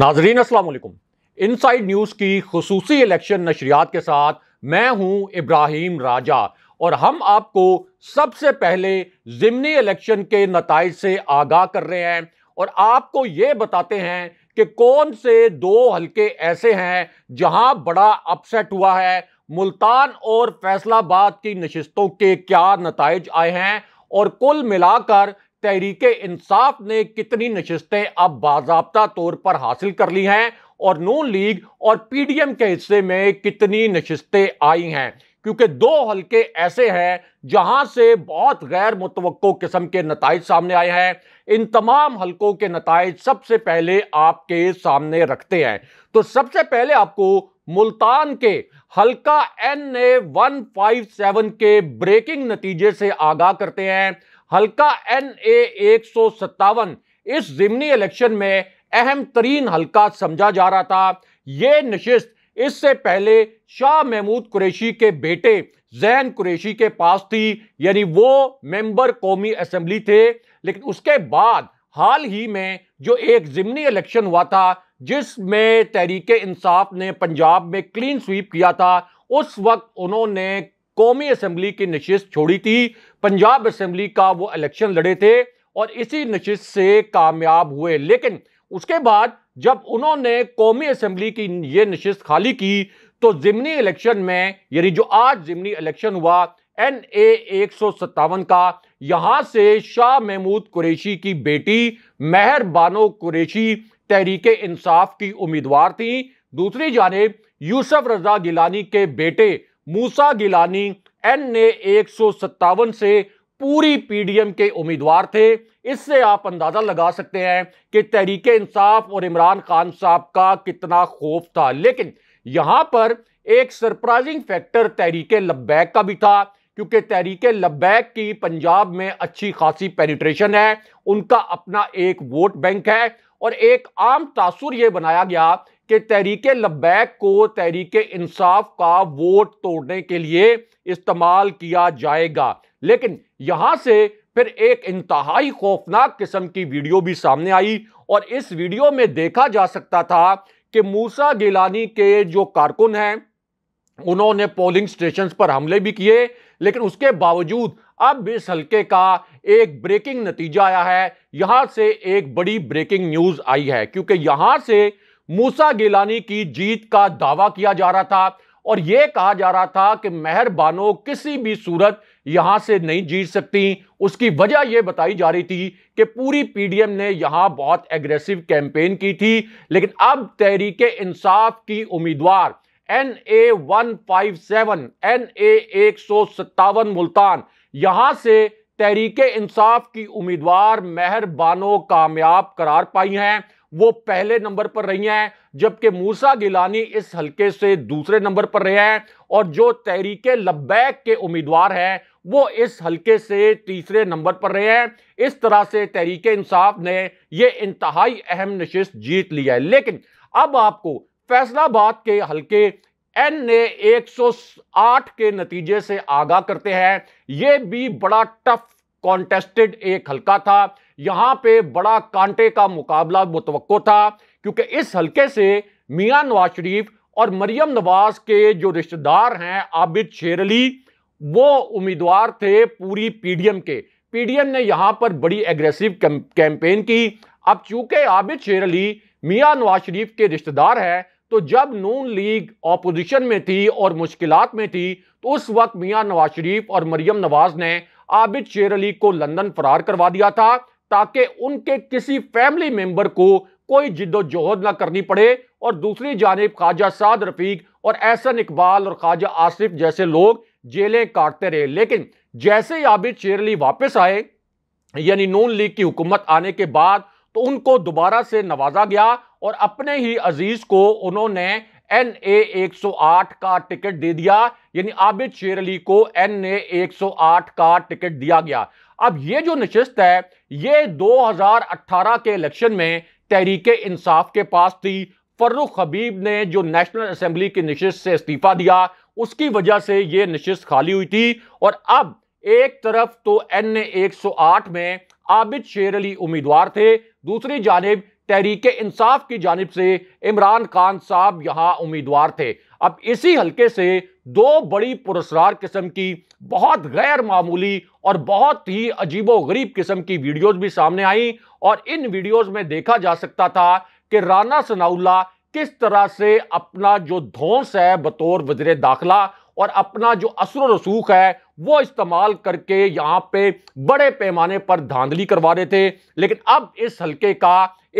नाजरीन असलकुम side news की खसूसी इलेक्शन नशरियात के साथ मैं हूं इब्राहिम राजा और हम आपको सबसे पहले ज़िमनी इलेक्शन के नतज से आगाह कर रहे हैं और आपको ये बताते हैं कि कौन से दो हलके ऐसे हैं जहां बड़ा अपसेट हुआ है मुल्तान और फैसलाबाद की नशस्तों के क्या नतज आए हैं और कुल मिलाकर तहरीक इंसाफ ने कितनी नशस्तें अब बाबा तौर पर हासिल कर ली हैं और नून लीग और पीडीएम के हिस्से में कितनी नशस्तें आई हैं क्योंकि दो हलके ऐसे हैं जहां से बहुत गैर मुतव किस्म के नतज सामने आए हैं इन तमाम हलकों के नतज सबसे पहले आपके सामने रखते हैं तो सबसे पहले आपको मुल्तान के हल्का N A one five seven के ब्रेकिंग नतीजे से आगाह करते हैं हल्का एन ए एक सौ सत्तावन इस जिमनी इलेक्शन में अहम तरीन हल्का समझा जा रहा था ये नशिस्त इससे पहले शाह महमूद कुरैशी के बेटे जैन कुरैशी के पास थी यानी वो मेंबर कौमी असम्बली थे लेकिन उसके बाद हाल ही में जो एक ज़मनी इलेक्शन हुआ था जिसमें तहरीक इंसाफ ने पंजाब में क्लीन स्वीप किया था उस वक्त उन्होंने कौमी असम्बली की नशस्त छोड़ी थी पंजाब असम्बली का वो इलेक्शन लड़े थे और इसी नशस्त से कामयाब हुए लेकिन उसके बाद जब उन्होंने कौमी असम्बली की ये नशस्त खाली की तो जिमनी इलेक्शन में यानी जो आज ज़मनी इलेक्शन हुआ एन ए एक सौ सत्तावन का यहाँ से शाह महमूद कुरैशी की बेटी मेहर बानो कुरैशी तहरीक इंसाफ की उम्मीदवार थी दूसरी जानेब यूसफ रजा गिलानी के बेटे मूसा गिलानी एन ए एक से पूरी पीडीएम के उम्मीदवार थे इससे आप अंदाजा लगा सकते हैं कि तहरीक इंसाफ और इमरान खान साहब का कितना खौफ था लेकिन यहां पर एक सरप्राइजिंग फैक्टर तहरीक लब्बैक का भी था क्योंकि तहरीक लब्बैक की पंजाब में अच्छी खासी पेनिट्रेशन है उनका अपना एक वोट बैंक है और एक आम तासुर यह बनाया गया कि तहरीक लबैक को तहरीक इंसाफ का वोट तोड़ने के लिए इस्तेमाल किया जाएगा लेकिन यहां से फिर एक इंतहाई खौफनाक किस्म की वीडियो भी सामने आई और इस वीडियो में देखा जा सकता था कि मूसा गिलानी के जो कारकुन हैं उन्होंने पोलिंग स्टेशन पर हमले भी किए लेकिन उसके बावजूद अब इस हल्के का एक ब्रेकिंग नतीजा आया है यहां से एक बड़ी ब्रेकिंग न्यूज आई है क्योंकि यहां से मूसा गिलानी की जीत का दावा किया जा रहा था और यह कहा जा रहा था कि मेहरबानो किसी भी सूरत यहां से नहीं जीत सकती उसकी वजह यह बताई जा रही थी कि पूरी पीडीएम ने यहां बहुत एग्रेसिव कैंपेन की थी लेकिन अब तहरीक इंसाफ की उम्मीदवार N A one five seven N A एक सौ सत्तावन मुल्तान यहां से तहरीक इंसाफ की उम्मीदवार मेहरबानो कामयाब करार पाई हैं वो पहले नंबर पर रही हैं जबकि मूसा गिलानी इस हलके से दूसरे नंबर पर रहे हैं और जो तहरीक लब्बैक के उम्मीदवार हैं वो इस हलके से तीसरे नंबर पर रहे हैं इस तरह से तहरीक इंसाफ ने यह इंतहाई अहम नशस्त जीत लिया है लेकिन अब आपको फैसलाबाद के हलके एन ने 108 के नतीजे से आगाह करते हैं यह भी बड़ा टफ कॉन्टेस्टेड एक हलका था यहां पे बड़ा कांटे का मुकाबला मुतवको था क्योंकि इस हलके से मियां नवाज शरीफ और मरियम नवाज के जो रिश्तेदार हैं आबिद शेर अली वो उम्मीदवार थे पूरी पीडीएम के पीडीएम ने यहां पर बड़ी एग्रेसिव कैंपेन की अब चूंकि आबिद शेर अली मियां नवाज शरीफ के रिश्तेदार हैं तो जब नून लीग ऑपोजिशन में थी और मुश्किल में थी तो उस वक्त मियां नवाज शरीफ और मरियम नवाज ने आबिद शेर अली को लंदन फरार करवा दिया था ताकि उनके किसी फैमिली मेंबर को कोई जिद्दोजहद ना करनी पड़े और दूसरी जानब ख्वाजा साद रफीक और एहसन इकबाल और ख्वाजा आसिफ जैसे लोग जेलें काटते रहे लेकिन जैसे ही आबिद शेरली वापस आए यानी नून लीग की हुकूमत आने के बाद तो उनको दोबारा से नवाजा गया और अपने ही अजीज को उन्होंने एन ए एक सौ आठ का टिकट दे दिया यानी आबिद शेर अली को एन ए एक सौ आठ का टिकट दिया गया अब ये जो नशस्त है ये 2018 के इलेक्शन में तहरीक इंसाफ के पास थी फर्रुख हबीब ने जो नेशनल असम्बली की नशस्त से इस्तीफा दिया उसकी वजह से ये नशस्त खाली हुई थी और अब एक तरफ तो एन एक सौ आठ में आबिद शेर अली उम्मीदवार थे दूसरी जानब तहरीक इंसाफ की जानब से इमरान खान साहब यहाँ उम्मीदवार थे अब इसी हलके से दो बड़ी पुरस्कार किस्म की बहुत गैर मामूली और बहुत ही अजीबो गरीब किस्म की वीडियोस भी सामने आई और इन वीडियोस में देखा जा सकता था कि राना सनाउल्ला किस तरह से अपना जो धौस है बतौर वजर दाखिला और अपना जो असर रसूख है वो इस्तेमाल करके यहाँ पे बड़े पैमाने पर धांधली करवा रहे थे लेकिन अब इस हलके का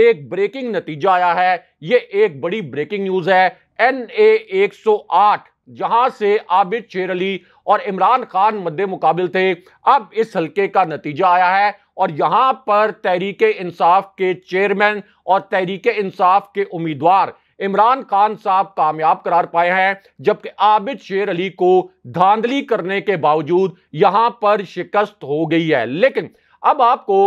एक ब्रेकिंग नतीजा आया है ये एक बड़ी ब्रेकिंग न्यूज़ है एन ए एक सौ आठ जहां से आबिद शेर अली और इमरान खान मद्दे मुकाबल थे अब इस हलके का नतीजा आया है और यहां पर तहरीक इंसाफ के चेयरमैन और तहरीक इंसाफ के उम्मीदवार इमरान खान साहब कामयाब करार पाए हैं जबकि आबिद शेर अली को धांधली करने के बावजूद यहां पर शिकस्त हो गई है लेकिन अब आपको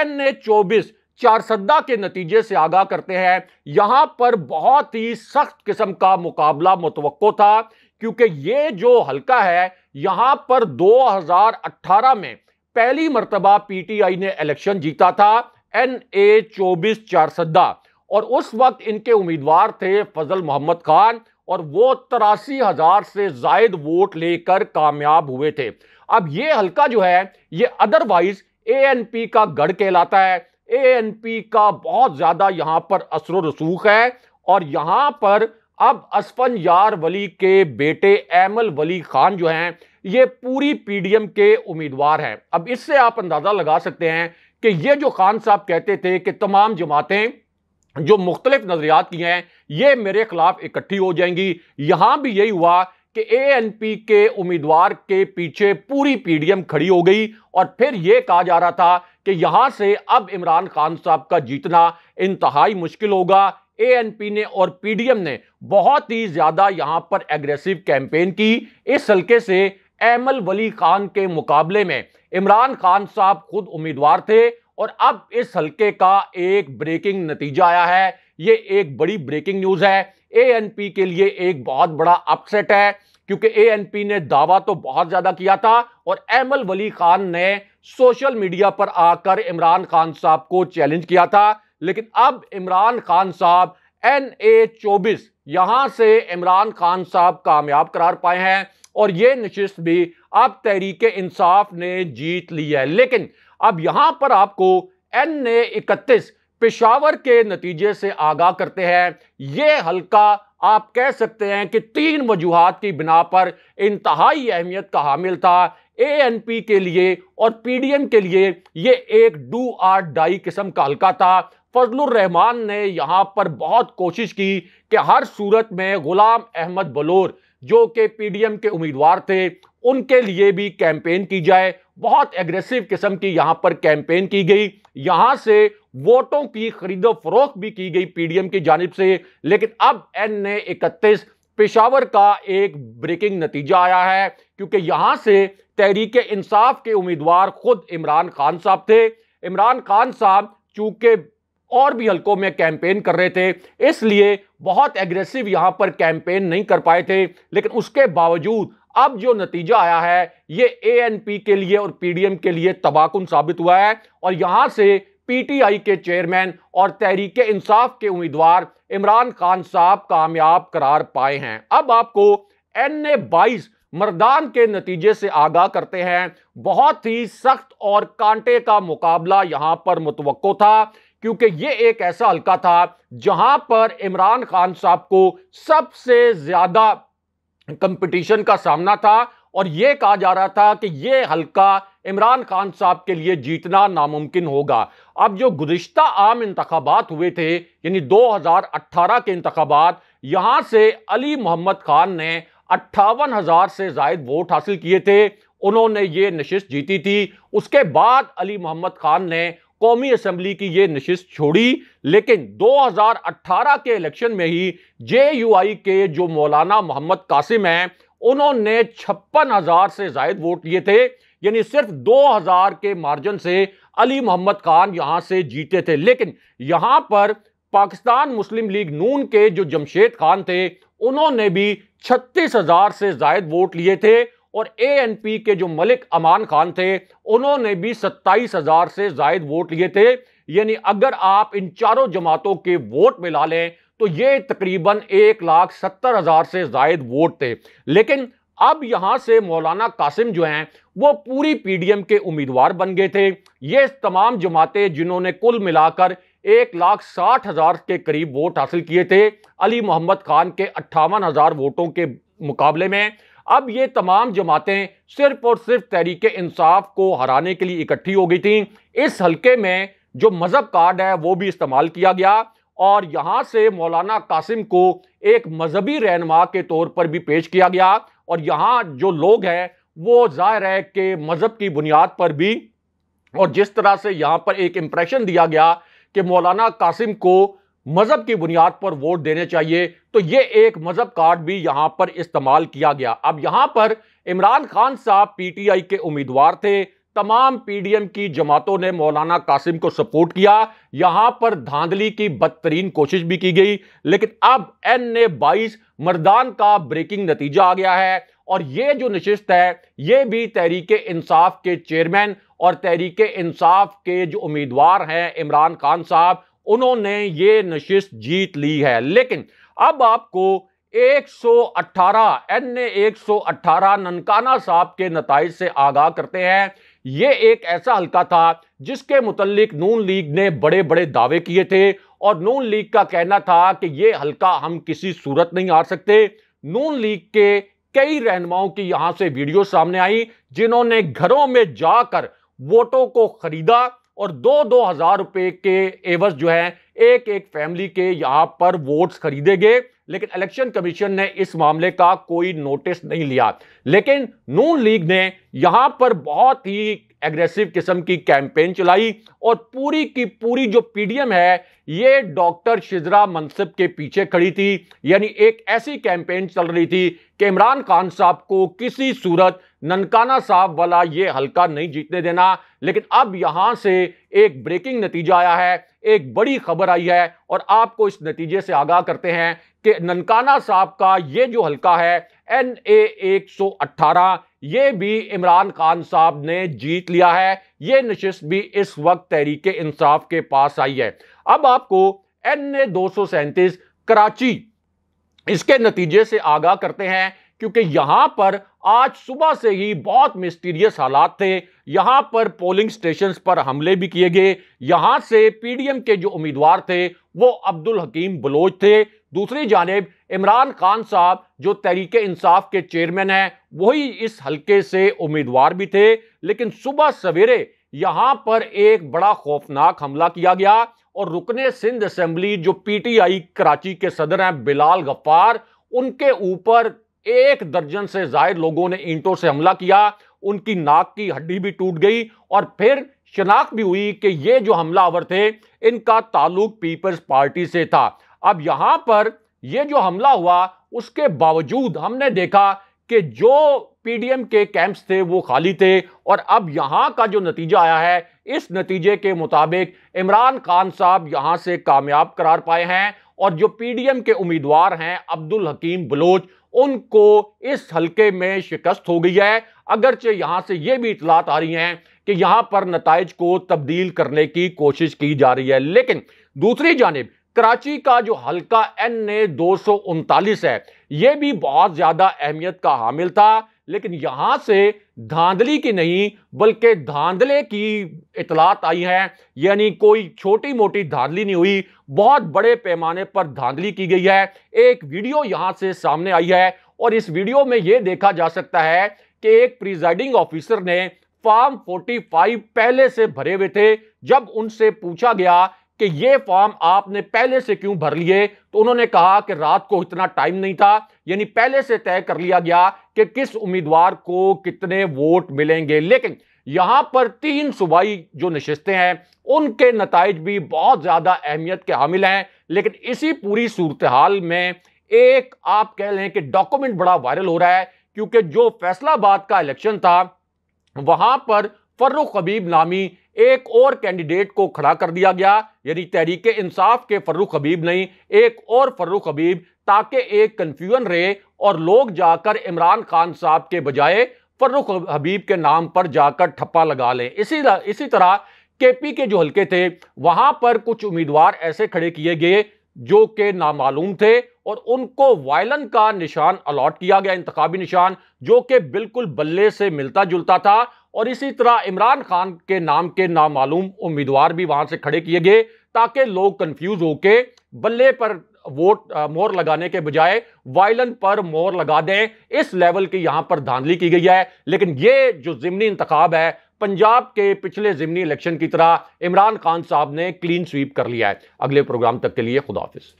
एन ए चौबीस चारसद्दा के नतीजे से आगाह करते हैं यहां पर बहुत ही सख्त किस्म का मुकाबला मुतव था क्योंकि ये जो हलका है यहां पर 2018 में पहली मरतबा पीटीआई ने इलेक्शन जीता था एन ए चौबीस चारसद्दा और उस वक्त इनके उम्मीदवार थे फजल मोहम्मद खान और वो तिरासी हजार से जायद वोट लेकर कामयाब हुए थे अब ये हलका जो है ये अदरवाइज ए एन पी का गढ़ कहलाता है एएनपी का बहुत ज़्यादा यहां पर असर रसूख है और यहां पर अब असफन यार वली के बेटे एमल वली खान जो हैं ये पूरी पीडीएम के उम्मीदवार हैं अब इससे आप अंदाज़ा लगा सकते हैं कि ये जो खान साहब कहते थे कि तमाम जमातें जो मुख्तलिफ नज़रियात की हैं ये मेरे खिलाफ इकट्ठी हो जाएंगी यहां भी यही हुआ कि एएनपी के उम्मीदवार के पीछे पूरी पीडीएम खड़ी हो गई और फिर यह कहा जा रहा था कि यहां से अब इमरान खान साहब का जीतना इंतहाई मुश्किल होगा एएनपी ने और पीडीएम ने बहुत ही ज्यादा यहां पर एग्रेसिव कैंपेन की इस हल्के से एमल वली खान के मुकाबले में इमरान खान साहब खुद उम्मीदवार थे और अब इस हल्के का एक ब्रेकिंग नतीजा आया है ये एक बड़ी ब्रेकिंग न्यूज है ए के लिए एक बहुत बड़ा अपसेट है क्योंकि ए ने दावा तो बहुत ज्यादा किया था और एमल वली खान ने सोशल मीडिया पर आकर इमरान खान साहब को चैलेंज किया था लेकिन अब इमरान खान साहब एन ए चौबीस यहां से इमरान खान साहब कामयाब करार पाए हैं और ये नशिस्त भी अब तहरीक इंसाफ ने जीत ली है लेकिन अब यहां पर आपको एन ए इकतीस पेशावर के नतीजे से आगाह करते हैं ये हलका आप कह सकते हैं कि तीन वजूहत की बिना पर इंतहाई अहमियत का हामिल था ए एन पी के लिए और पी डी एम के लिए ये एक डू आर डाई किस्म का हल्का था फजलरहमान ने यहाँ पर बहुत कोशिश की कि हर सूरत में गुलाम अहमद बलोर जो कि पी डी एम के उम्मीदवार थे उनके लिए भी कैंपेन की जाए बहुत एग्रेसिव किस्म की यहाँ पर कैंपेन की गई यहाँ से वोटों की खरीदो फरोख भी की गई पीडीएम की जानब से लेकिन अब एन ने इकतीस पेशावर का एक ब्रेकिंग नतीजा आया है क्योंकि यहां से तहरीक इंसाफ के उम्मीदवार खुद इमरान खान साहब थे इमरान खान साहब चूंकि और भी हलकों में कैंपेन कर रहे थे इसलिए बहुत एग्रेसिव यहां पर कैंपेन नहीं कर पाए थे लेकिन उसके बावजूद अब जो नतीजा आया है ये ए के लिए और पीडीएम के लिए तबाकुन साबित हुआ है और यहां से पीटीआई के चेयरमैन और तहरीक इंसाफ के उम्मीदवार इमरान खान साहब कामयाब करार पाए हैं अब आपको एन ए बाईस मरदान के नतीजे से आगाह करते हैं बहुत ही सख्त और कांटे का मुकाबला यहां पर मुतवको था क्योंकि ये एक ऐसा हल्का था जहां पर इमरान खान साहब को सबसे ज्यादा कंपटीशन का सामना था और यह कहा जा रहा था कि यह हल्का इमरान खान साहब के लिए जीतना नामुमकिन होगा अब जो गुज्त आम इंतबात हुए थे यानी 2018 के इंतबात यहाँ से अली मोहम्मद खान ने अट्ठावन हज़ार से जायद वोट हासिल किए थे उन्होंने ये नशस्त जीती थी उसके बाद अली मोहम्मद खान ने कौमी असम्बली की ये नशस्त छोड़ी लेकिन 2018 के इलेक्शन में ही जे यू आई के जो मौलाना मोहम्मद कासिम हैं उन्होंने छप्पन हज़ार से जायद वोट लिए थे यानी सिर्फ 2000 के मार्जिन से अली मोहम्मद खान यहां से जीते थे लेकिन यहां पर पाकिस्तान मुस्लिम लीग नून के जो जमशेद खान थे उन्होंने भी छत्तीस हजार से जायद वोट लिए थे और ए के जो मलिक अमान खान थे उन्होंने भी सत्ताईस हजार से जायद वोट लिए थे यानी अगर आप इन चारों जमातों के वोट मिला लें तो ये तकरीबन एक लाख सत्तर हजार से जायद वोट थे लेकिन अब यहां से मौलाना कासिम जो हैं वो पूरी पीडीएम के उम्मीदवार बन गए थे ये तमाम जमातें जिन्होंने कुल मिलाकर एक लाख साठ हजार के करीब वोट हासिल किए थे अली मोहम्मद खान के अट्ठावन हजार वोटों के मुकाबले में अब ये तमाम जमातें सिर्फ और सिर्फ तहरीक इंसाफ को हराने के लिए इकट्ठी हो गई थी इस हल्के में जो मज़हब कार्ड है वो भी इस्तेमाल किया गया और यहाँ से मौलाना कासिम को एक मजहबी रहनमा के तौर पर भी पेश किया गया और यहाँ जो लोग हैं वो जाहिर है कि मज़हब की बुनियाद पर भी और जिस तरह से यहाँ पर एक इम्प्रेशन दिया गया कि मौलाना कासिम को मज़हब की बुनियाद पर वोट देने चाहिए तो ये एक मज़हब कार्ड भी यहाँ पर इस्तेमाल किया गया अब यहाँ पर इमरान खान साहब पीटीआई के उम्मीदवार थे तमाम पीडीएम की जमातों ने मौलाना कासिम को सपोर्ट किया यहां पर धांधली की बदतरीन कोशिश भी की गई लेकिन अब एन ए बाईस मरदान का ब्रेकिंग नतीजा आ गया है और ये जो नशिस्त है ये भी तहरीक इंसाफ के चेयरमैन और तहरीक इंसाफ के जो उम्मीदवार हैं इमरान खान साहब उन्होंने ये नशिस्त जीत ली है लेकिन अब आपको 118 एन ए एक ननकाना साहब के नतज से आगाह करते हैं ये एक ऐसा हल्का था जिसके मुतलिक नून लीग ने बड़े बड़े दावे किए थे और नून लीग का कहना था कि ये हल्का हम किसी सूरत नहीं हार सकते नून लीग के कई रहनुमाओं की यहां से वीडियो सामने आई जिन्होंने घरों में जाकर वोटों को खरीदा और दो दो हजार रुपए के एवज जो है एक एक फैमिली के यहां पर वोट्स खरीदे गए लेकिन इलेक्शन कमीशन ने इस मामले का कोई नोटिस नहीं लिया लेकिन नून लीग ने यहां पर बहुत ही एग्रेसिव किस्म की कैंपेन चलाई और पूरी की पूरी जो पीडीएम है ये डॉक्टर शिजरा मनसब के पीछे खड़ी थी यानी एक ऐसी कैंपेन चल रही थी कि इमरान खान साहब को किसी सूरत ननकाना साहब वाला ये हल्का नहीं जीतने देना लेकिन अब यहाँ से एक ब्रेकिंग नतीजा आया है एक बड़ी खबर आई है और आपको इस नतीजे से आगाह करते हैं कि ननकाना साहब का ये जो हल्का है एन ए एक सौ अट्ठारह ये भी इमरान खान साहब ने जीत लिया है ये नशस्त भी इस वक्त तहरीक इंसाफ के पास आई है अब आपको एन ए दो सौ सैंतीस कराची इसके नतीजे से आगाह करते हैं क्योंकि यहां पर आज सुबह से ही बहुत मिस्टीरियस हालात थे यहां पर पोलिंग स्टेशन पर हमले भी किए गए यहां से पीडीएम के जो उम्मीदवार थे वो अब्दुल हकीम बलोच थे दूसरी जानब इमरान खान साहब जो तहरीक इंसाफ के चेयरमैन हैं वही इस हलके से उम्मीदवार भी थे लेकिन सुबह सवेरे यहाँ पर एक बड़ा खौफनाक हमला किया गया और रुकने सिंध असम्बली जो पीटीआई कराची के सदर हैं बिलाल गफ्फार उनके ऊपर एक दर्जन से जायद लोगों ने ईंटों से हमला किया उनकी नाक की हड्डी भी टूट गई और फिर शनाख्त भी हुई कि ये जो हमलावर थे इनका ताल्लुक पीपल्स पार्टी से था अब यहां पर यह जो हमला हुआ उसके बावजूद हमने देखा कि जो पीडीएम के कैंप्स थे वो खाली थे और अब यहां का जो नतीजा आया है इस नतीजे के मुताबिक इमरान खान साहब यहां से कामयाब करार पाए हैं और जो पीडीएम के उम्मीदवार हैं अब्दुल हकीम बलोच उनको इस हलके में शिकस्त हो गई है अगरचे यहां से यह भी इतलात आ रही हैं कि यहां पर नतज को तब्दील करने की कोशिश की जा रही है लेकिन दूसरी जानब कराची का जो हल्का एन ए दो है ये भी बहुत ज़्यादा अहमियत का हामिल था लेकिन यहाँ से धांधली की नहीं बल्कि धांधले की इतलात आई है यानी कोई छोटी मोटी धांधली नहीं हुई बहुत बड़े पैमाने पर धांधली की गई है एक वीडियो यहाँ से सामने आई है और इस वीडियो में ये देखा जा सकता है कि एक प्रिजाइडिंग ऑफिसर ने फॉर्म 45 पहले से भरे हुए थे जब उनसे पूछा गया कि ये फॉर्म आपने पहले से क्यों भर लिए तो उन्होंने कहा कि रात को इतना टाइम नहीं था यानी पहले से तय कर लिया गया कि किस उम्मीदवार को कितने वोट मिलेंगे लेकिन यहां पर तीन सूबाई जो नशस्तें हैं उनके नतज भी बहुत ज्यादा अहमियत के हामिल हैं लेकिन इसी पूरी सूरत हाल में एक आप कह लें कि डॉक्यूमेंट बड़ा वायरल हो रहा है क्योंकि जो फैसलाबाद का इलेक्शन था वहां पर फर्रुख हबीब नामी एक और कैंडिडेट को खड़ा कर दिया गया यानी तहरीक इंसाफ के फर्रुख हबीब नहीं एक और फर्रुख हबीब ताकि एक कन्फ्यूजन रहे और लोग जाकर इमरान खान साहब के बजाय फर्रुख हबीब के नाम पर जाकर ठप्पा लगा लें इसी इसी तरह केपी के जो हलके थे वहां पर कुछ उम्मीदवार ऐसे खड़े किए गए जो कि नामालूम थे और उनको वायलन का निशान अलॉट किया गया इंतबी निशान जो कि बिल्कुल बल्ले से मिलता जुलता था और इसी तरह इमरान खान के नाम के नामालूम उम्मीदवार भी वहां से खड़े किए गए ताकि लोग कंफ्यूज होके बल्ले पर वोट मोर लगाने के बजाय वायलन पर मोर लगा दें इस लेवल की यहां पर धांधली की गई है लेकिन ये जो जिमनी इंतखब है पंजाब के पिछले जिमनी इलेक्शन की तरह इमरान खान साहब ने क्लीन स्वीप कर लिया है अगले प्रोग्राम तक के लिए खुदाफिज